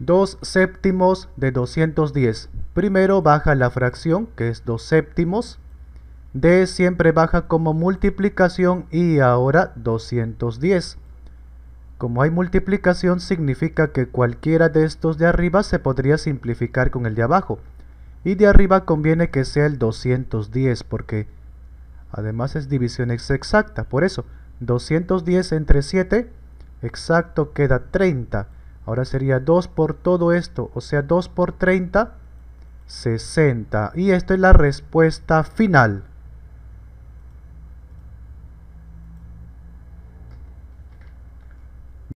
2 séptimos de 210. Primero baja la fracción, que es 2 séptimos. D siempre baja como multiplicación y ahora 210. Como hay multiplicación significa que cualquiera de estos de arriba se podría simplificar con el de abajo. Y de arriba conviene que sea el 210 porque además es división exacta. Por eso, 210 entre 7, exacto queda 30. Ahora sería 2 por todo esto, o sea 2 por 30, 60. Y esto es la respuesta final.